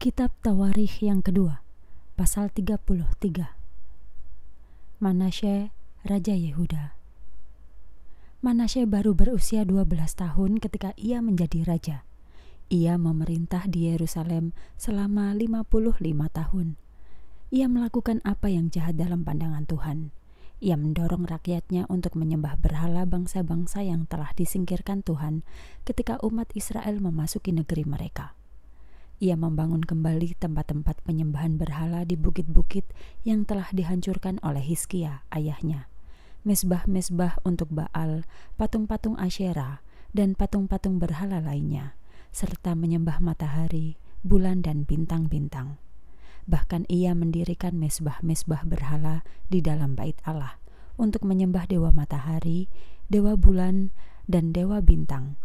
Kitab Tawarikh yang kedua, pasal 33. Manasye, Raja Yehuda. Manasye baru berusia 12 tahun ketika ia menjadi raja. Ia memerintah di Yerusalem selama 55 tahun. Ia melakukan apa yang jahat dalam pandangan Tuhan. Ia mendorong rakyatnya untuk menyembah berhala bangsa-bangsa yang telah disingkirkan Tuhan ketika umat Israel memasuki negeri mereka ia membangun kembali tempat-tempat penyembahan berhala di bukit-bukit yang telah dihancurkan oleh Hiskia, ayahnya. Mesbah-mesbah untuk Baal, patung-patung Asyera, dan patung-patung berhala lainnya, serta menyembah matahari, bulan, dan bintang-bintang. Bahkan ia mendirikan mesbah-mesbah berhala di dalam bait Allah untuk menyembah dewa matahari, dewa bulan, dan dewa bintang.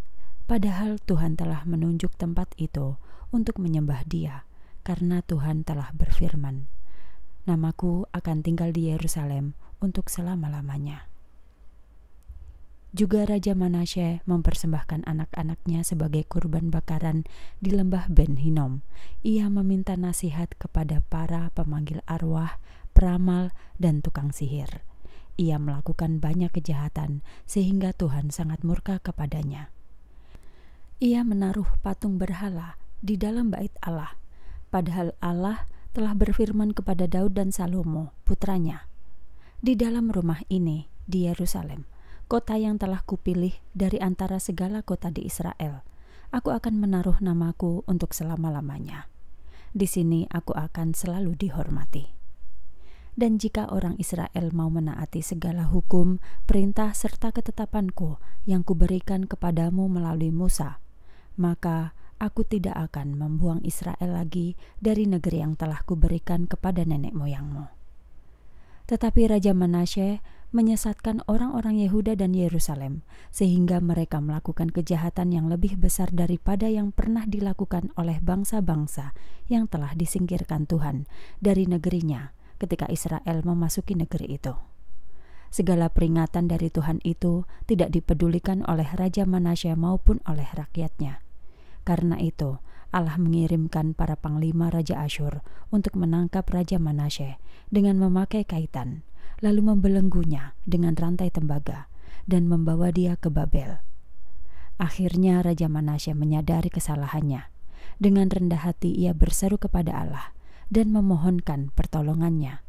Padahal Tuhan telah menunjuk tempat itu untuk menyembah Dia, karena Tuhan telah berfirman, "Namaku akan tinggal di Yerusalem untuk selama-lamanya." Juga Raja Manasye mempersembahkan anak-anaknya sebagai kurban bakaran di lembah Ben Hinom. Ia meminta nasihat kepada para pemanggil arwah, peramal, dan tukang sihir. Ia melakukan banyak kejahatan sehingga Tuhan sangat murka kepadanya. Ia menaruh patung berhala di dalam bait Allah, padahal Allah telah berfirman kepada Daud dan Salomo, putranya, "Di dalam rumah ini di Yerusalem, kota yang telah kupilih dari antara segala kota di Israel, aku akan menaruh namaku untuk selama-lamanya. Di sini aku akan selalu dihormati." Dan jika orang Israel mau menaati segala hukum, perintah serta ketetapanku yang kuberikan kepadamu melalui Musa, maka aku tidak akan membuang Israel lagi dari negeri yang telah kuberikan kepada nenek moyangmu. Tetapi Raja Manasye menyesatkan orang-orang Yehuda dan Yerusalem, sehingga mereka melakukan kejahatan yang lebih besar daripada yang pernah dilakukan oleh bangsa-bangsa yang telah disingkirkan Tuhan dari negerinya ketika Israel memasuki negeri itu. Segala peringatan dari Tuhan itu tidak dipedulikan oleh Raja Manasya maupun oleh rakyatnya, karena itu, Allah mengirimkan para panglima Raja Asyur untuk menangkap Raja Manasseh dengan memakai kaitan, lalu membelenggunya dengan rantai tembaga dan membawa dia ke Babel. Akhirnya Raja Manasseh menyadari kesalahannya. Dengan rendah hati ia berseru kepada Allah dan memohonkan pertolongannya.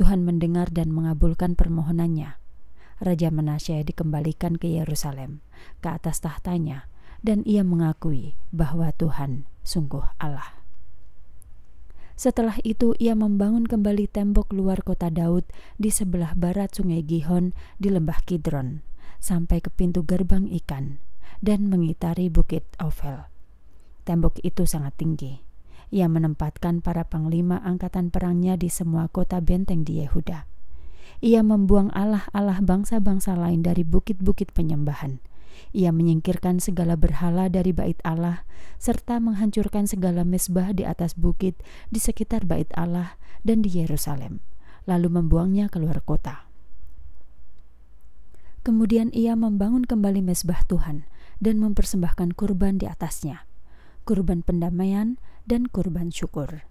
Tuhan mendengar dan mengabulkan permohonannya. Raja Manasseh dikembalikan ke Yerusalem, ke atas tahtanya, dan ia mengakui bahwa Tuhan sungguh Allah. Setelah itu ia membangun kembali tembok luar kota Daud di sebelah barat sungai Gihon di lembah Kidron sampai ke pintu gerbang ikan dan mengitari bukit Ovel. Tembok itu sangat tinggi. Ia menempatkan para panglima angkatan perangnya di semua kota benteng di Yehuda. Ia membuang allah-allah bangsa-bangsa lain dari bukit-bukit penyembahan ia menyingkirkan segala berhala dari bait Allah, serta menghancurkan segala mesbah di atas bukit di sekitar bait Allah dan di Yerusalem, lalu membuangnya keluar kota. Kemudian ia membangun kembali mesbah Tuhan dan mempersembahkan kurban di atasnya, kurban pendamaian dan kurban syukur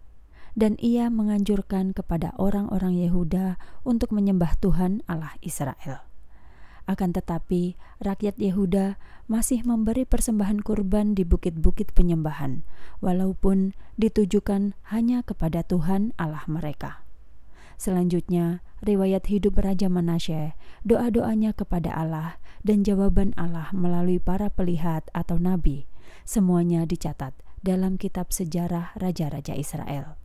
dan ia menganjurkan kepada orang-orang Yehuda untuk menyembah Tuhan Allah Israel. Akan tetapi, rakyat Yehuda masih memberi persembahan kurban di bukit-bukit penyembahan, walaupun ditujukan hanya kepada Tuhan Allah mereka. Selanjutnya, riwayat hidup Raja Manasye, doa-doanya kepada Allah, dan jawaban Allah melalui para pelihat atau nabi, semuanya dicatat dalam kitab sejarah Raja-Raja Israel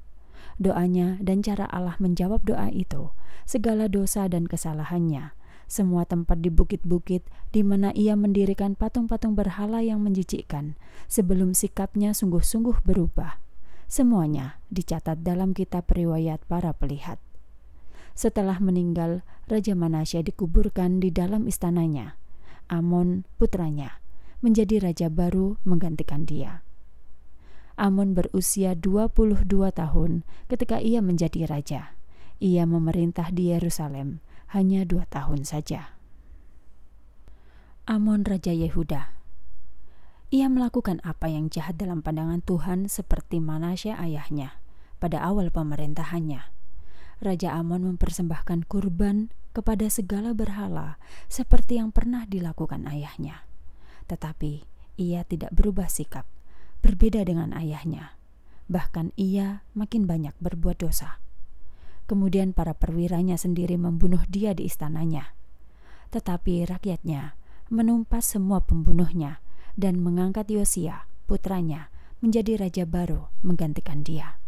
doanya dan cara Allah menjawab doa itu, segala dosa dan kesalahannya, semua tempat di bukit-bukit di mana ia mendirikan patung-patung berhala yang menjijikkan, sebelum sikapnya sungguh-sungguh berubah. Semuanya dicatat dalam kitab riwayat para pelihat. Setelah meninggal, Raja Manasya dikuburkan di dalam istananya. Amon, putranya, menjadi raja baru menggantikan dia. Amon berusia 22 tahun ketika ia menjadi raja. Ia memerintah di Yerusalem hanya dua tahun saja. Amon Raja Yehuda Ia melakukan apa yang jahat dalam pandangan Tuhan seperti Manasya ayahnya pada awal pemerintahannya. Raja Amon mempersembahkan kurban kepada segala berhala seperti yang pernah dilakukan ayahnya. Tetapi ia tidak berubah sikap, berbeda dengan ayahnya. Bahkan ia makin banyak berbuat dosa. Kemudian para perwiranya sendiri membunuh dia di istananya. Tetapi rakyatnya menumpas semua pembunuhnya dan mengangkat Yosia, putranya, menjadi raja baru menggantikan dia.